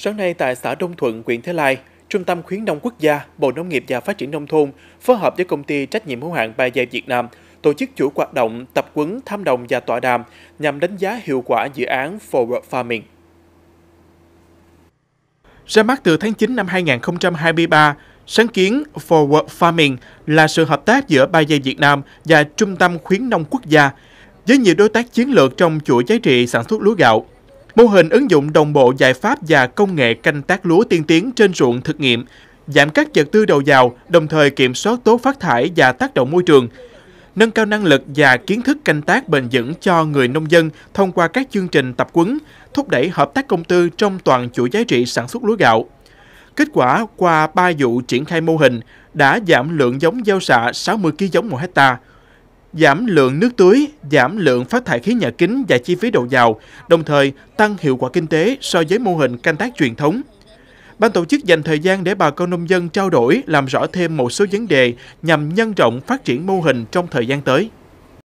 Sáng nay tại xã Đông Thuận, huyện Thế Lai, Trung tâm Khuyến nông Quốc gia, Bộ Nông nghiệp và Phát triển Nông thôn phối hợp với công ty trách nhiệm hữu hạn Bài dày Việt Nam tổ chức chuỗi hoạt động tập quấn, tham đồng và tọa đàm nhằm đánh giá hiệu quả dự án Forward Farming. Ra mắt từ tháng 9 năm 2023, sáng kiến Forward Farming là sự hợp tác giữa Bài dày Việt Nam và Trung tâm Khuyến nông Quốc gia với nhiều đối tác chiến lược trong chuỗi giá trị sản xuất lúa gạo Mô hình ứng dụng đồng bộ giải pháp và công nghệ canh tác lúa tiên tiến trên ruộng thực nghiệm, giảm các vật tư đầu vào, đồng thời kiểm soát tố phát thải và tác động môi trường, nâng cao năng lực và kiến thức canh tác bền vững cho người nông dân thông qua các chương trình tập quấn, thúc đẩy hợp tác công tư trong toàn chuỗi giá trị sản xuất lúa gạo. Kết quả qua 3 vụ triển khai mô hình đã giảm lượng giống gieo xạ 60 kg giống một hectare, giảm lượng nước tưới, giảm lượng phát thải khí nhà kính và chi phí đầu vào, đồng thời tăng hiệu quả kinh tế so với mô hình canh tác truyền thống. Ban tổ chức dành thời gian để bà con nông dân trao đổi, làm rõ thêm một số vấn đề nhằm nhân rộng phát triển mô hình trong thời gian tới.